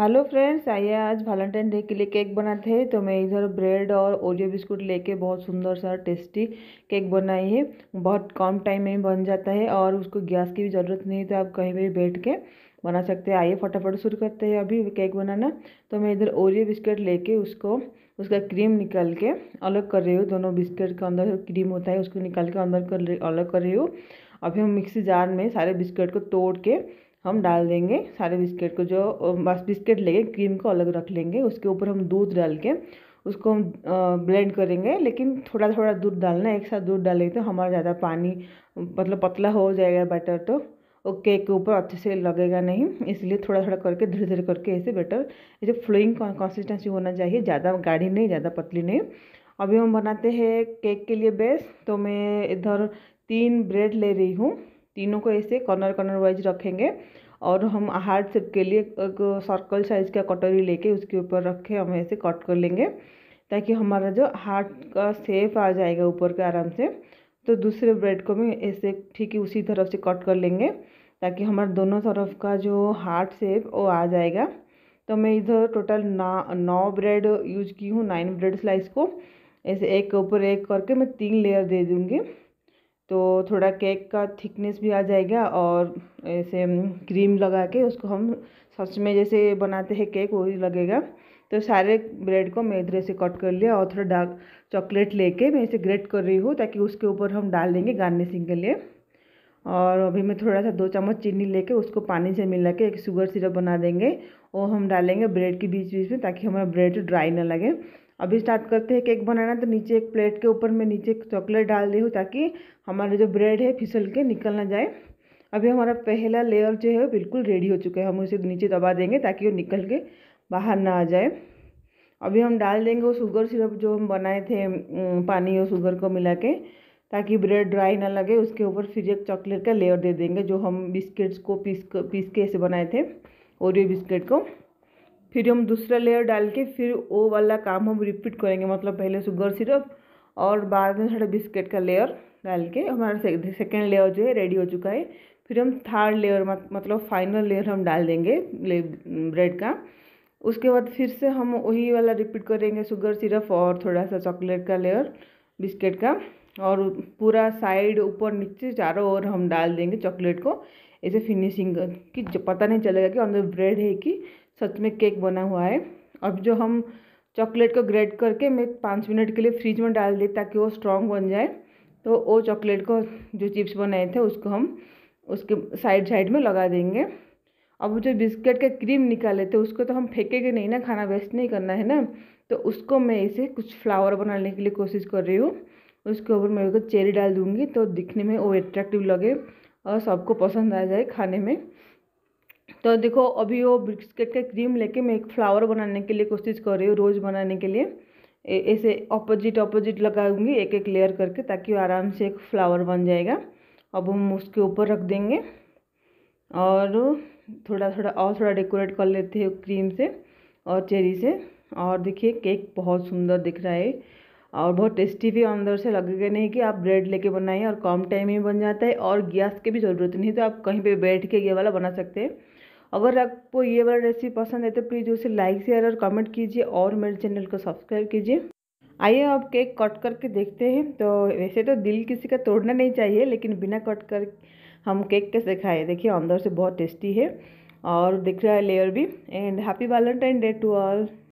hello friends आइए आज Valentine day के लिए केक बनाते हैं तो मैं इधर ब्रेड और ओरियो बिस्कुट लेके बहुत सुंदर सा टेस्टी केक बनाई है बहुत कम टाइम में बन जाता है और उसको गैस की भी ज़रूरत नहीं तो आप कहीं भी बैठ के बना सकते हैं आइए फटाफट शुरू करते हैं अभी केक बनाना तो मैं इधर ओरियो बिस्किट लेके उसको उसका क्रीम निकाल के अलग कर रही हूँ दोनों बिस्किट के अंदर क्रीम होता है उसको निकाल के अंदर कर अलग कर रही हूँ अभी हम मिक्सी जार में सारे बिस्किट को तोड़ के हम डाल देंगे सारे बिस्किट को जो बस बिस्किट लेंगे क्रीम को अलग रख लेंगे उसके ऊपर हम दूध डाल के उसको हम ब्लेंड करेंगे लेकिन थोड़ा थोड़ा दूध डालना एक साथ दूध डालेंगे तो हमारा ज़्यादा पानी मतलब पतला हो जाएगा बैटर तो और केक के ऊपर अच्छे से लगेगा नहीं इसलिए थोड़ा थोड़ा करके धीरे धीरे करके ऐसे बैटर ऐसे फ्लोइंग कंसिस्टेंसी होना चाहिए ज़्यादा गाढ़ी नहीं ज़्यादा पतली नहीं अभी हम बनाते हैं केक के लिए बेस तो मैं इधर तीन ब्रेड ले रही हूँ तीनों को ऐसे कॉर्नर कॉर्नर वाइज रखेंगे और हम हार्ट शेप के लिए एक सर्कल साइज़ का कटोरी लेके उसके ऊपर रखे हम ऐसे कट कर लेंगे ताकि हमारा जो हार्ट का सेप आ जाएगा ऊपर के आराम से तो दूसरे ब्रेड को भी ऐसे ठीक ही उसी तरफ से कट कर लेंगे ताकि हमारा दोनों तरफ का जो हार्ट सेप वो आ जाएगा तो मैं इधर टोटल ना नौ ब्रेड यूज की हूँ नाइन ब्रेड स्लाइस को ऐसे एक के ऊपर एक करके मैं तीन लेयर दे दूँगी तो थोड़ा केक का थिकनेस भी आ जाएगा और ऐसे क्रीम लगा के उसको हम सच में जैसे बनाते हैं केक वही लगेगा तो सारे ब्रेड को मैं इधर से कट कर लिया और थोड़ा डार्क चॉकलेट लेके मैं इसे ग्रेट कर रही हूँ ताकि उसके ऊपर हम डाल देंगे गार्निशिंग के लिए और अभी मैं थोड़ा सा दो चम्मच चीनी लेके उसको पानी से मिला के एक शुगर सिरप बना देंगे और हम डालेंगे ब्रेड के बीच बीच में ताकि हमारा ब्रेड ड्राई ना लगे अभी स्टार्ट करते हैं केक बनाना तो नीचे एक प्लेट के ऊपर मैं नीचे चॉकलेट डाल रही हूँ ताकि हमारा जो ब्रेड है फिसल के निकल ना जाए अभी हमारा पहला लेयर जो है बिल्कुल रेडी हो चुका है हम उसे नीचे दबा देंगे ताकि वो निकल के बाहर ना आ जाए अभी हम डाल देंगे वो शुगर सिरप जो हम बनाए थे पानी और शुगर को मिला के ताकि ब्रेड ड्राई ना लगे उसके ऊपर फिर एक चॉकलेट का लेयर दे देंगे जो हम बिस्किट्स को पीस पीस के ऐसे बनाए थे ओरियो बिस्किट को फिर हम दूसरा लेयर डाल के फिर वो वाला काम हम रिपीट करेंगे मतलब पहले शुगर सिरप और बाद में थोड़ा बिस्किट का लेयर डाल के हमारा सेकेंड लेयर जो है रेडी हो चुका है फिर हम थर्ड लेयर मतलब फाइनल लेयर हम डाल देंगे ब्रेड का उसके बाद फिर से हम वही वाला रिपीट करेंगे शुगर सिरप और थोड़ा सा चॉकलेट का लेयर बिस्किट का और पूरा साइड ऊपर नीचे चारों ओर हम डाल देंगे चॉकलेट को ऐसे फिनिशिंग कि पता नहीं चलेगा कि अंदर ब्रेड है कि सच में केक बना हुआ है अब जो हम चॉकलेट को ग्रेड करके मैं पाँच मिनट के लिए फ्रिज में डाल दी ताकि वो स्ट्रॉन्ग बन जाए तो वो चॉकलेट को जो चिप्स बनाए थे उसको हम उसके साइड साइड में लगा देंगे अब जो बिस्किट का क्रीम निकाले थे उसको तो हम फेंकेंगे नहीं ना खाना वेस्ट नहीं करना है ना तो उसको मैं इसे कुछ फ्लावर बनाने के लिए कोशिश कर रही हूँ उसके ऊपर मैं को चेरी डाल दूँगी तो दिखने में वो एट्रैक्टिव लगे और सबको पसंद आ जाए खाने में तो देखो अभी वो बिस्किट का क्रीम लेके मैं एक फ्लावर बनाने के लिए कोशिश कर रही हूँ रोज़ बनाने के लिए ऐसे ऑपोजिट ऑपोजिट लगाऊंगी एक एक लेयर करके ताकि आराम से एक फ्लावर बन जाएगा अब हम उसके ऊपर रख देंगे और थोड़ा थोड़ा और थोड़ा डेकोरेट कर लेते हैं क्रीम से और चेरी से और देखिए केक बहुत सुंदर दिख रहा है और बहुत टेस्टी भी अंदर से लगेगा नहीं कि आप ब्रेड लेके बनाइए और कम टाइम में बन जाता है और गैस की भी ज़रूरत नहीं तो आप कहीं पे बैठ के ये वाला बना सकते हैं अगर आपको ये वाला रेसिपी पसंद है तो प्लीज़ उसे लाइक शेयर और कमेंट कीजिए और मेरे चैनल को सब्सक्राइब कीजिए आइए आप केक कट करके देखते हैं तो वैसे तो दिल किसी का तोड़ना नहीं चाहिए लेकिन बिना कट कर हम केक कैसे खाए देखिए अंदर से बहुत टेस्टी है और दिख रहा है लेयर भी and happy Valentine day to all